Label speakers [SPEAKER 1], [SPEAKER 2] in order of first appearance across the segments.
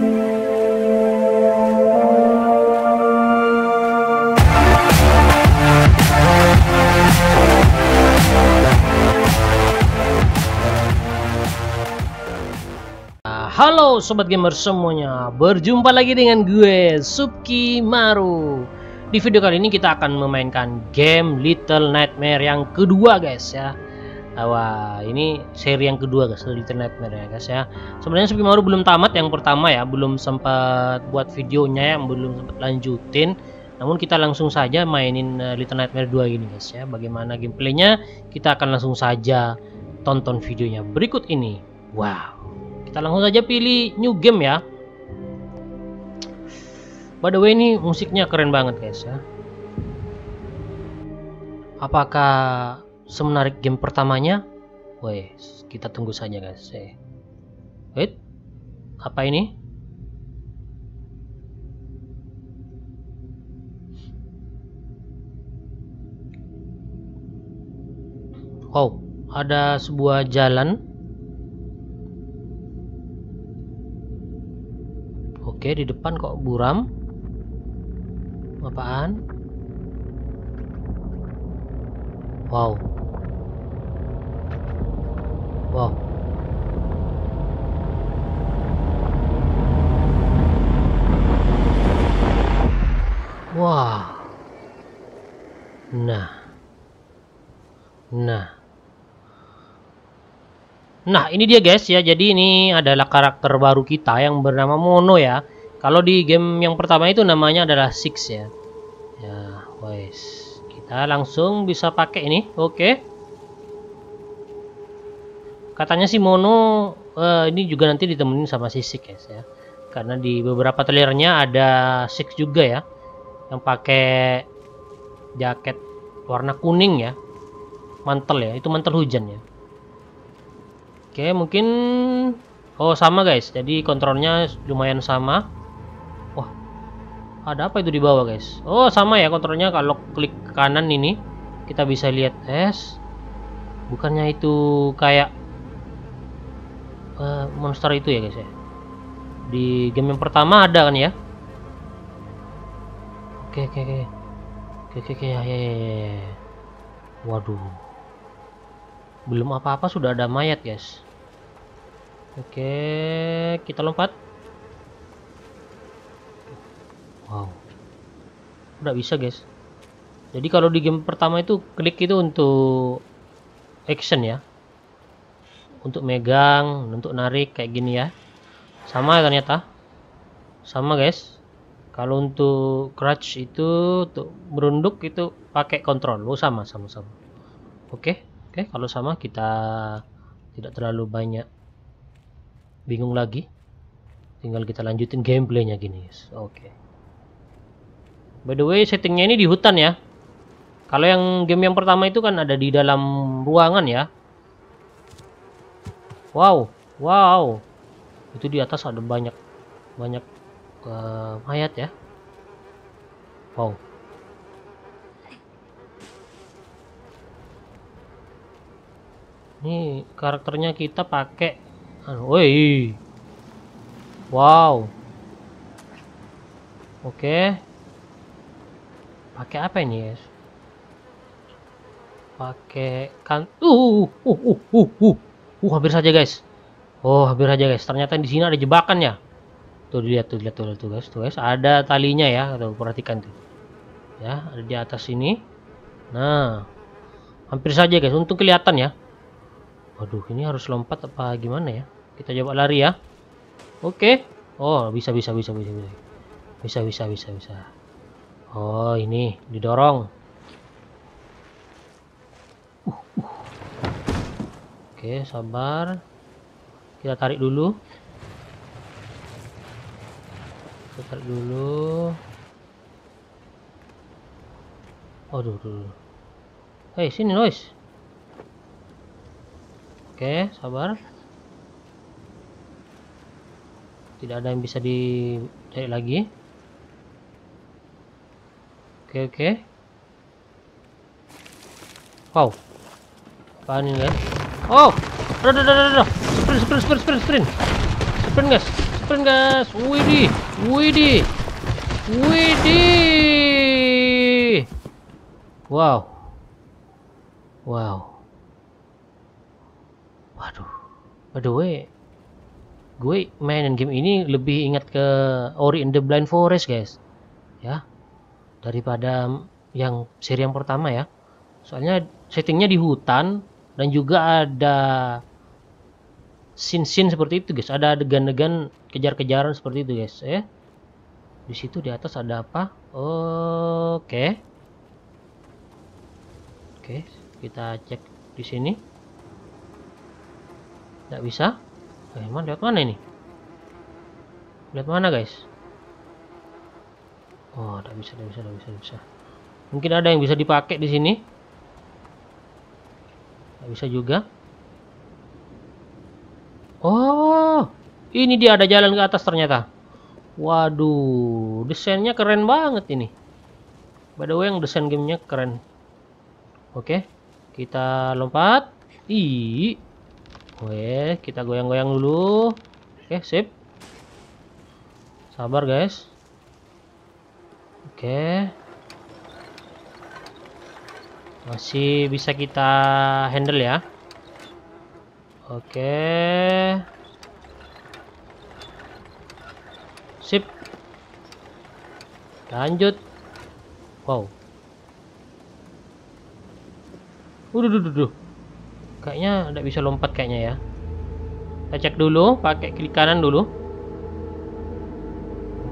[SPEAKER 1] Nah, halo Sobat Gamer semuanya, berjumpa lagi dengan gue, Subki Maru Di video kali ini kita akan memainkan game Little Nightmare yang kedua guys ya wah ini seri yang kedua guys Little Nightmare ya guys ya sebenarnya Sukimaru belum tamat yang pertama ya belum sempat buat videonya yang belum sempat lanjutin namun kita langsung saja mainin uh, Little Nightmare 2 ini guys ya bagaimana gameplaynya kita akan langsung saja tonton videonya berikut ini wow kita langsung saja pilih new game ya by the way ini musiknya keren banget guys ya apakah semenarik game pertamanya? Woi, kita tunggu saja guys. Eh. Wait, apa ini? Wow, ada sebuah jalan. Oke, di depan kok buram. Apaan? Wow, wow wow nah nah nah ini dia guys ya jadi ini adalah karakter baru kita yang bernama Mono ya kalau di game yang pertama itu namanya adalah Six ya ya guys. kita langsung bisa pakai ini oke okay katanya si Mono uh, ini juga nanti ditemenin sama Sisik guys, ya. Karena di beberapa trailernya ada Six juga ya yang pakai jaket warna kuning ya. Mantel ya, itu mantel hujan ya. Oke, mungkin oh sama guys. Jadi kontrolnya lumayan sama. Wah. Ada apa itu di bawah guys? Oh, sama ya kontrolnya kalau klik kanan ini kita bisa lihat es. Bukannya itu kayak monster itu ya guys ya di game yang pertama ada kan ya oke oke oke oke oke, oke ya, ya, ya, ya, ya waduh belum apa-apa sudah ada mayat guys oke kita lompat wow udah bisa guys jadi kalau di game pertama itu klik itu untuk action ya untuk megang untuk narik kayak gini ya sama ya ternyata sama guys kalau untuk crutch itu untuk merunduk itu pakai kontrol lo oh, sama sama sama oke oke kalau sama kita tidak terlalu banyak bingung lagi tinggal kita lanjutin gameplaynya gini guys oke by the way settingnya ini di hutan ya kalau yang game yang pertama itu kan ada di dalam ruangan ya Wow, wow. Itu di atas ada banyak banyak uh, mayat ya. Wow. Ini karakternya kita pakai anu, woi. Wow. Oke. Pakai apa ini, Pakai kan uh uh uh uh uh. uh. Uh, hampir saja guys. Oh, hampir saja guys. Ternyata di sini ada jebakan ya. Tuh dilihat tuh lihat tuh, tuh guys, tuh guys, ada talinya ya, tuh perhatikan tuh. Ya, ada di atas sini. Nah, hampir saja guys, untung kelihatan ya. Waduh, ini harus lompat apa gimana ya? Kita coba lari ya. Oke. Oh, bisa bisa bisa bisa bisa. Bisa bisa bisa bisa. Oh, ini didorong. Uh, uh. Oke, sabar. Kita tarik dulu. Kita tarik dulu. Aduh, oh, aduh. Hei, sini, noise. Oke, sabar. Tidak ada yang bisa dicari lagi. Oke, oke. Wow. Apaan ini, guys? Oh, ada, ada, ada, ada, Sprint, sprint, sprint, sprint, sprint. Sprint, guys. Sprint, guys. Widi, Widi, Widi, Wow. Wow. Waduh. By the way, gue mainin game ini lebih ingat ke Ori and the Blind Forest, guys. Ya. Daripada yang seri yang pertama ya. Soalnya settingnya di hutan, dan juga ada sin sin seperti itu guys ada adegan-adegan kejar-kejaran seperti itu guys eh? di situ di atas ada apa oke oke kita cek di sini Tidak bisa eh, man, mana ini Lihat mana guys oh tidak bisa tidak bisa tidak bisa tidak bisa mungkin ada yang bisa dipakai di sini Gak bisa juga. Oh, ini dia ada jalan ke atas ternyata. Waduh, desainnya keren banget ini. By the way, yang desain gamenya keren. Oke, kita lompat. Ih, Oke, kita goyang-goyang dulu. Oke, sip. Sabar guys. Oke masih bisa kita handle ya oke sip lanjut wow udah udah, udah. kayaknya tidak bisa lompat kayaknya ya kita cek dulu pakai klik kanan dulu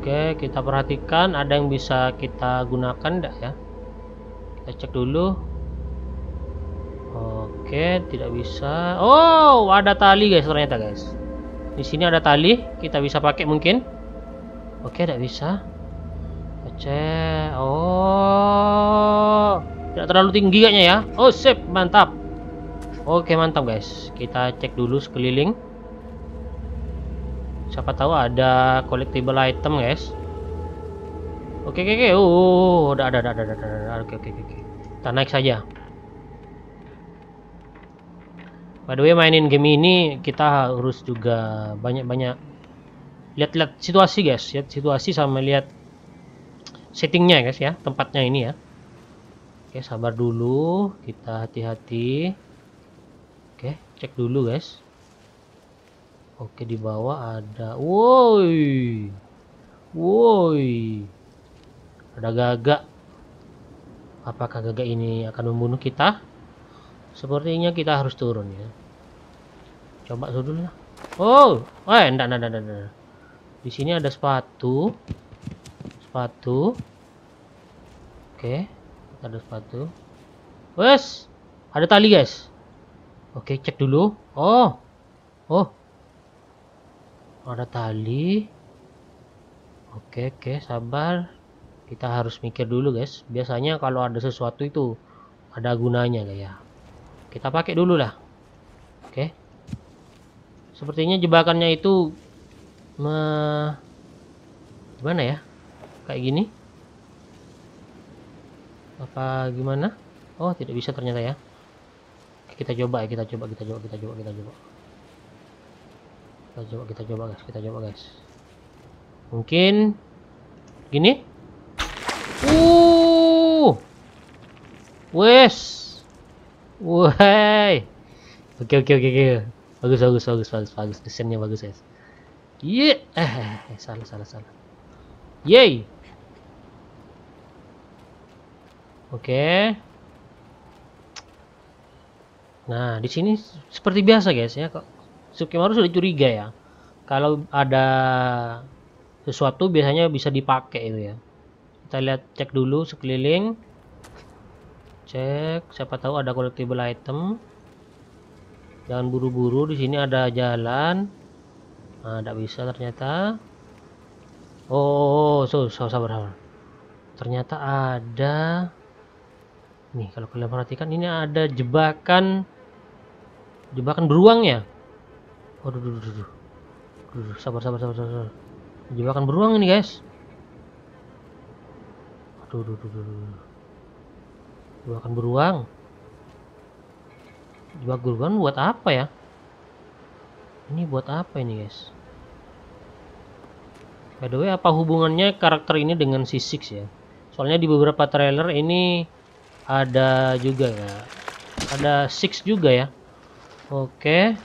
[SPEAKER 1] oke kita perhatikan ada yang bisa kita gunakan enggak ya kita cek dulu Oke, tidak bisa. Oh, ada tali guys ternyata guys. Di sini ada tali, kita bisa pakai mungkin. Oke, tidak bisa. Oke. Oh. Tidak terlalu tinggi kayaknya ya. Oh, sip, mantap. Oke, mantap guys. Kita cek dulu sekeliling. Siapa tahu ada collectible item, guys. Oke, oke, oke. Oh, udah ada, ada, ada, ada. Oke, oke, oke. Kita naik saja. By the way mainin game ini kita harus juga banyak-banyak lihat-lihat situasi guys, lihat situasi sama lihat settingnya guys ya, tempatnya ini ya. Oke, sabar dulu, kita hati-hati. Oke, cek dulu guys. Oke, di bawah ada. Woi. Woi. Ada gagak. Apakah gagak ini akan membunuh kita? Sepertinya kita harus turun ya. Coba turun lah. Oh, eh enggak enggak enggak enggak. Di sini ada sepatu. Sepatu. Oke, ada sepatu. Wes, ada tali, guys. Oke, cek dulu. Oh. Oh. Ada tali. Oke, oke, sabar. Kita harus mikir dulu, guys. Biasanya kalau ada sesuatu itu ada gunanya, ya kita pakai dulu lah oke okay. sepertinya jebakannya itu me... gimana ya kayak gini apa gimana oh tidak bisa ternyata ya kita coba ya kita coba kita coba kita coba kita coba kita coba kita coba guys kita coba guys mungkin gini uh wes Wahai. Oke oke oke oke. Bagus bagus bagus bagus bagus. Desainnya bagus guys. Ye, yeah. Eh, eh salah salah salah. Yay. Oke. Okay. Nah, di sini seperti biasa guys ya, kok Sukimaru sudah curiga ya. Kalau ada sesuatu biasanya bisa dipakai itu ya. Kita lihat cek dulu sekeliling cek siapa tahu ada collectible item jangan buru-buru di sini ada jalan nah tidak bisa ternyata oh, oh, oh so, so sabar sabar ternyata ada nih kalau kalian perhatikan ini ada jebakan jebakan beruang ya waduh duh, duh, duh. Duh, sabar sabar sabar sabar jebakan beruang ini guys aduh duh, duh, duh akan beruang. dua beruang buat apa ya? Ini buat apa ini guys? By the way, apa hubungannya karakter ini dengan si Six ya? Soalnya di beberapa trailer ini ada juga ya. Ada Six juga ya. Oke.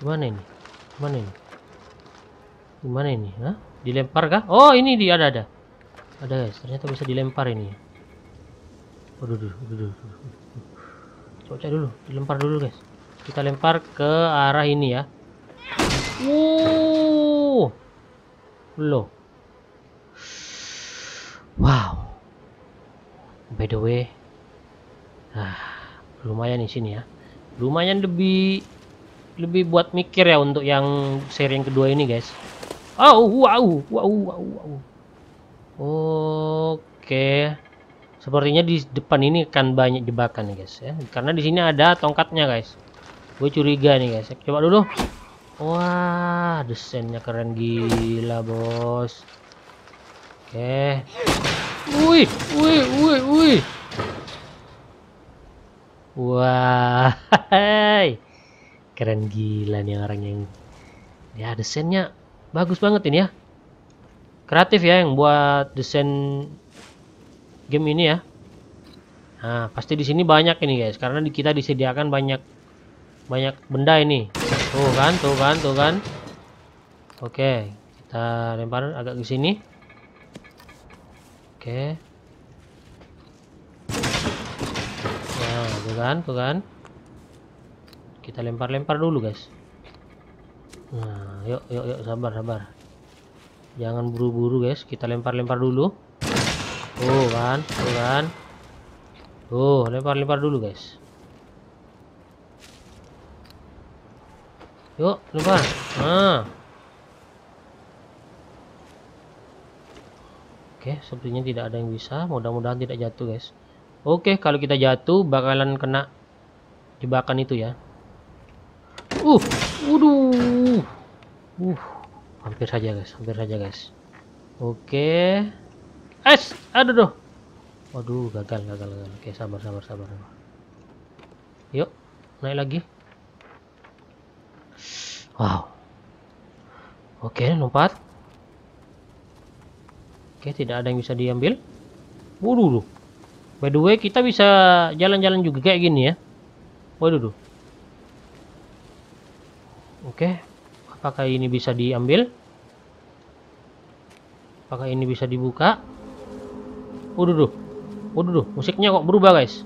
[SPEAKER 1] Gimana ini? Gimana ini? Gimana ini? Hah? Dilempar kah? Oh, ini dia ada-ada ada guys ya? ternyata bisa dilempar ini ya? waduh waduh, waduh, coba cek dulu dilempar dulu guys kita lempar ke arah ini ya wow loh wow by the way nah lumayan di sini ya lumayan lebih lebih buat mikir ya untuk yang seri yang kedua ini guys oh wow wow wow wow Oke. Sepertinya di depan ini akan banyak jebakan nih guys ya. Karena di sini ada tongkatnya guys. Gue curiga nih guys. Coba dulu. Wah, desainnya keren gila, Bos. Oke. Wih, wih, wih, wih. Wah. Keren gila nih orang yang. Ya, desainnya bagus banget ini ya kreatif ya yang buat desain game ini ya nah pasti di sini banyak ini guys karena di kita disediakan banyak banyak benda ini tuh kan tuh kan tuh kan oke kita lempar agak ke sini oke nah tuh kan tuh kan kita lempar-lempar dulu guys nah yuk yuk yuk sabar sabar jangan buru-buru guys kita lempar-lempar dulu oh kan tuh oh, kan tuh oh, lempar-lempar dulu guys yuk lempar nah Oke, sepertinya tidak ada yang bisa. Mudah-mudahan tidak jatuh, guys. Oke, kalau kita jatuh bakalan kena jebakan itu ya. Uh, waduh. Uh hampir saja guys hampir saja guys oke es aduh doh waduh gagal gagal gagal oke sabar sabar sabar, sabar. yuk naik lagi wow oke lompat oke tidak ada yang bisa diambil waduh doh by the way kita bisa jalan-jalan juga kayak gini ya waduh doh. oke Apakah ini bisa diambil? Apakah ini bisa dibuka? Waduh duh. Waduh duh, musiknya kok berubah, guys.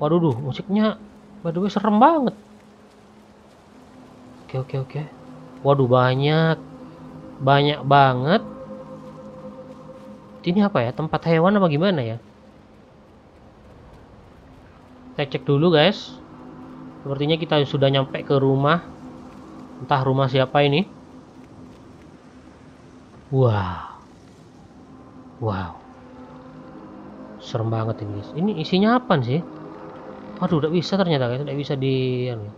[SPEAKER 1] Waduh duh, musiknya by serem banget. Oke, oke, oke. Waduh, banyak. Banyak banget. Ini apa ya? Tempat hewan apa gimana ya? Kita cek dulu, guys. Sepertinya kita sudah nyampe ke rumah Entah rumah siapa ini. Wow. Wow. Serem banget ini, guys. Ini isinya apa sih? Aduh, tidak bisa ternyata, guys. Tidak bisa di anu.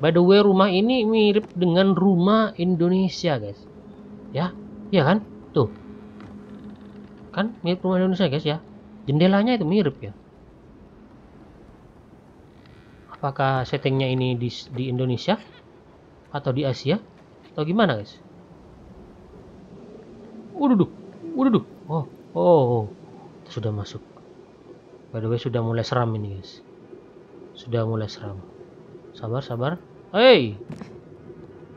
[SPEAKER 1] By the way, rumah ini mirip dengan rumah Indonesia, guys. Ya? Iya kan? Tuh. Kan mirip rumah Indonesia, guys ya. Jendelanya itu mirip ya apakah settingnya ini di, di Indonesia atau di Asia atau gimana guys? Waduh, oh, oh, waduh, oh, oh, oh. sudah masuk. By the way sudah mulai seram ini guys. Sudah mulai seram. Sabar, sabar. Hey,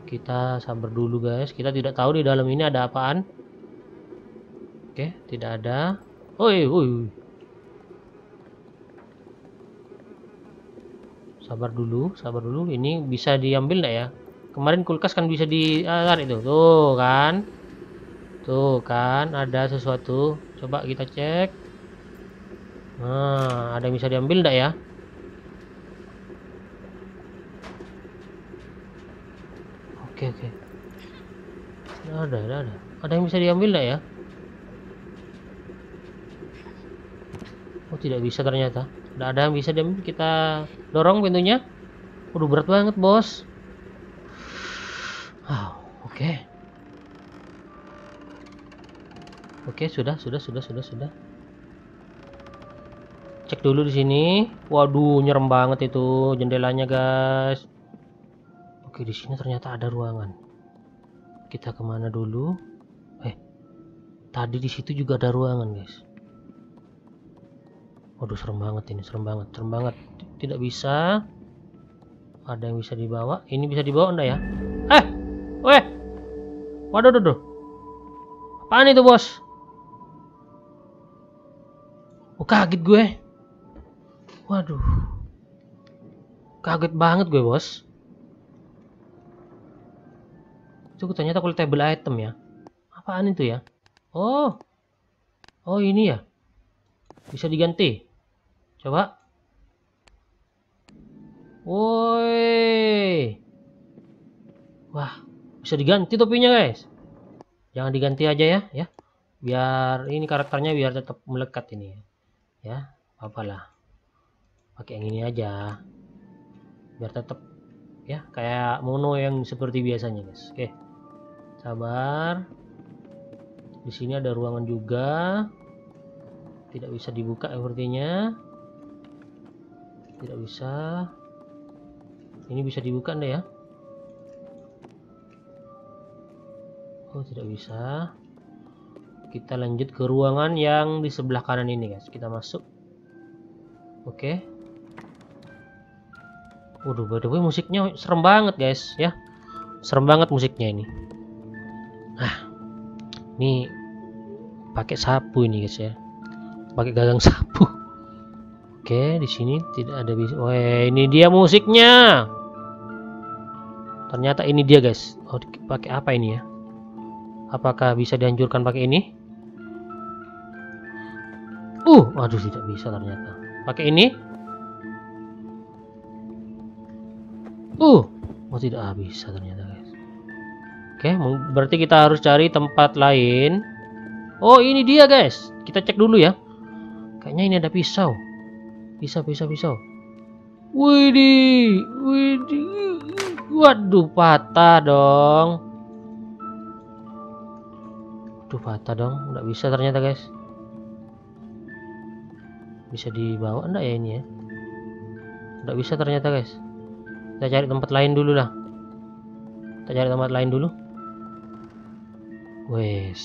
[SPEAKER 1] kita sabar dulu guys. Kita tidak tahu di dalam ini ada apaan. Oke, tidak ada. Oi, oi. Sabar dulu, sabar dulu. Ini bisa diambil enggak ya? kemarin kulkas kan bisa di ah, itu tuh kan tuh kan ada sesuatu coba kita cek nah ada yang bisa diambil enggak ya oke oke ada ada ada ada yang bisa diambil enggak ya oh tidak bisa ternyata Tidak ada yang bisa diambil kita dorong pintunya Waduh berat banget bos Wow, oke. Okay. Oke, okay, sudah, sudah, sudah, sudah, sudah. Cek dulu di sini. Waduh, nyerem banget itu jendelanya, guys. Oke, okay, di sini ternyata ada ruangan. Kita kemana dulu? Eh, tadi di situ juga ada ruangan, guys. Waduh, serem banget ini, serem banget, serem banget. Tidak bisa. Ada yang bisa dibawa? Ini bisa dibawa enggak ya? Eh! Weh. Waduh, waduh, waduh. Apaan itu, Bos? Oh, kaget gue. Waduh. Kaget banget gue, Bos. Itu ternyata collectible item ya. Apaan itu ya? Oh. Oh, ini ya. Bisa diganti. Coba. Woi. Wah bisa diganti topinya guys jangan diganti aja ya ya biar ini karakternya biar tetap melekat ini ya. ya apalah pakai yang ini aja biar tetap ya kayak mono yang seperti biasanya guys oke sabar di sini ada ruangan juga tidak bisa dibuka sepertinya tidak bisa ini bisa dibuka anda ya oh tidak bisa kita lanjut ke ruangan yang di sebelah kanan ini guys kita masuk oke okay. waduh waduh musiknya serem banget guys ya serem banget musiknya ini nah ini pakai sapu ini guys ya pakai gagang sapu oke okay, di sini tidak ada bisa oh, ini dia musiknya ternyata ini dia guys oh, pakai apa ini ya Apakah bisa dianjurkan pakai ini? Uh, aduh tidak bisa ternyata. Pakai ini? Uh, oh tidak ah, bisa ternyata guys. Oke, berarti kita harus cari tempat lain. Oh ini dia guys. Kita cek dulu ya. Kayaknya ini ada pisau. Pisau, pisau, pisau. Widih, widih. Waduh patah dong. Tuh patah dong, nggak bisa ternyata guys. Bisa dibawa enggak ya ini ya? Nggak bisa ternyata guys. Kita cari tempat lain dulu lah. Kita cari tempat lain dulu. Wes.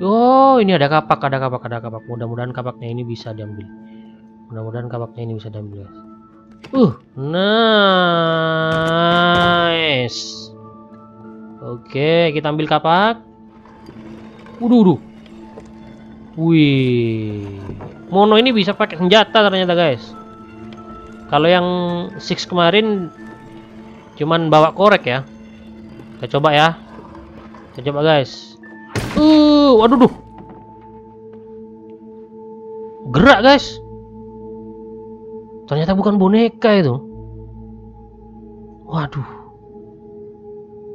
[SPEAKER 1] Oh, ini ada kapak, ada kapak, ada kapak. Mudah-mudahan kapaknya ini bisa diambil. Mudah-mudahan kapaknya ini bisa diambil guys. Uh, nice. Oke, kita ambil kapak. Waduh, waduh. Wih. Mono ini bisa pakai senjata ternyata, guys. Kalau yang six kemarin cuman bawa korek ya. Kita coba ya. Kita coba, guys. Uh, waduh duh. Gerak, guys. Ternyata bukan boneka itu. Waduh.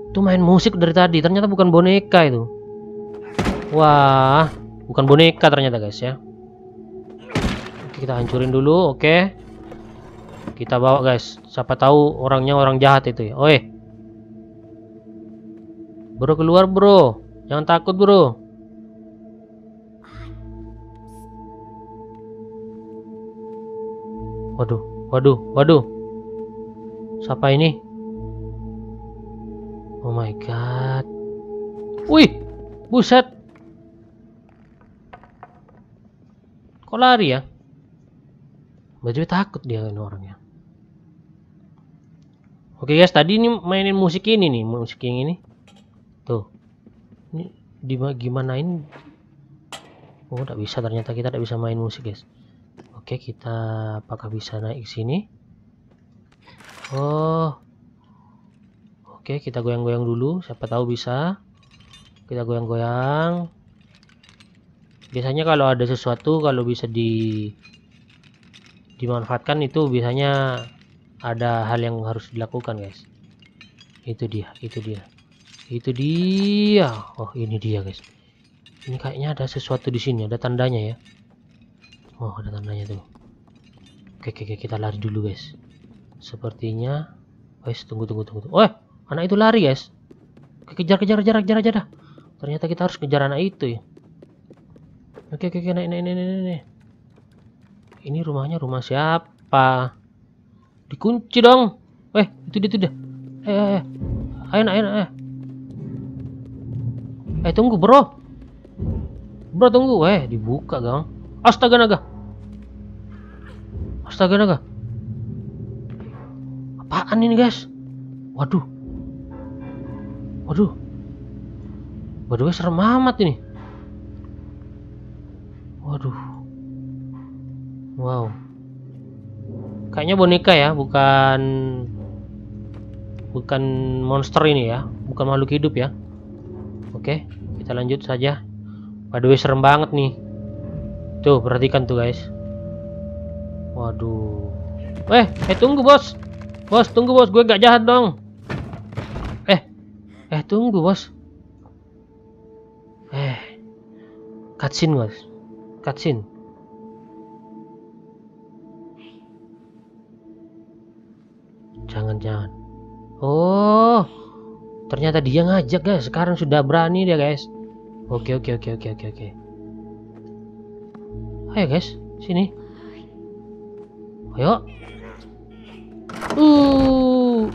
[SPEAKER 1] Itu main musik dari tadi, ternyata bukan boneka itu. Wah, bukan boneka ternyata guys ya. Oke, kita hancurin dulu, oke. Kita bawa guys, siapa tahu orangnya orang jahat itu ya. Oi. Bro keluar, Bro. Jangan takut, Bro. Waduh, waduh, waduh. Siapa ini? Oh my god. Wih, buset. Kok lari ya? Baju takut dia ini orangnya. Oke guys, tadi ini mainin musik ini nih, musik yang ini. Tuh. Ini di ini? Oh, tidak bisa ternyata kita tidak bisa main musik, guys. Oke, kita apakah bisa naik sini? Oh, Oke, kita goyang-goyang dulu. Siapa tahu bisa. Kita goyang-goyang. Biasanya kalau ada sesuatu kalau bisa di dimanfaatkan itu biasanya ada hal yang harus dilakukan, guys. Itu dia, itu dia. Itu dia. Oh, ini dia, guys. Ini kayaknya ada sesuatu di sini, ada tandanya ya. Oh, ada tandanya tuh. Oke, oke, oke kita lari dulu, guys. Sepertinya Guys, tunggu tunggu tunggu. Oh! Anak itu lari, guys. Kejar, kejar, kejar, kejar aja dah. Ternyata kita harus kejar anak itu ya. Oke, oke, oke, naik, naik, naik, naik, naik. Ini rumahnya rumah siapa? Dikunci dong. Weh, itu dia, itu dia. Eh, eh, eh. Ayo, ayo, ayo. Eh. eh, tunggu, bro. Bro, tunggu. Eh, dibuka, gang. Astaga naga. Astaga naga. Apaan ini, guys? Waduh. Waduh. Waduh, serem amat ini. Waduh. Wow. Kayaknya boneka ya, bukan bukan monster ini ya, bukan makhluk hidup ya. Oke, kita lanjut saja. Waduh, serem banget nih. Tuh, perhatikan tuh guys. Waduh. Eh, eh tunggu bos. Bos, tunggu bos, gue gak jahat dong. Eh tunggu bos. Eh, cutscene bos, cutscene. Jangan-jangan. Oh, ternyata dia ngajak guys. Sekarang sudah berani dia guys. Oke oke oke oke oke oke. Ayo guys, sini. Ayo. Uh.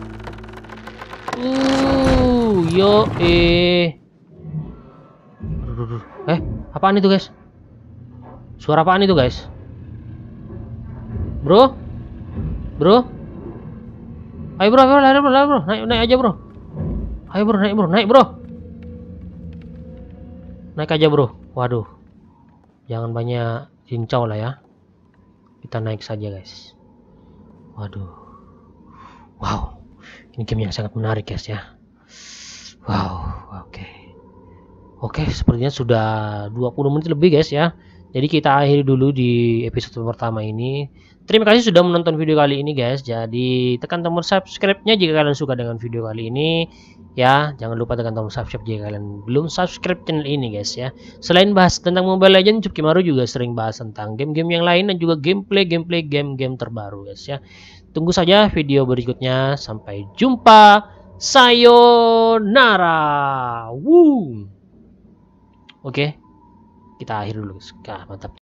[SPEAKER 1] Uh. Yo eh. Eh, apaan itu, guys? Suara apaan itu, guys? Bro? Bro? Ayo bro, ayo bro, ayo bro, naik naik aja bro. Ayo bro, naik bro, naik bro. Naik aja bro. Waduh, jangan banyak cincau lah ya. Kita naik saja guys. Waduh, wow, ini game yang sangat menarik guys ya. Wow, oke. Okay. Oke, okay, sepertinya sudah 20 menit lebih guys ya. Jadi kita akhiri dulu di episode pertama ini. Terima kasih sudah menonton video kali ini guys. Jadi tekan tombol subscribe-nya jika kalian suka dengan video kali ini. Ya, jangan lupa tekan tombol subscribe jika kalian belum subscribe channel ini guys ya. Selain bahas tentang Mobile Legends, Cukimaru juga sering bahas tentang game-game yang lain dan juga gameplay-gameplay game-game terbaru guys ya. Tunggu saja video berikutnya. Sampai jumpa. Sayonara. Woo. Oke. Okay. Kita akhir dulu. Ah, mantap.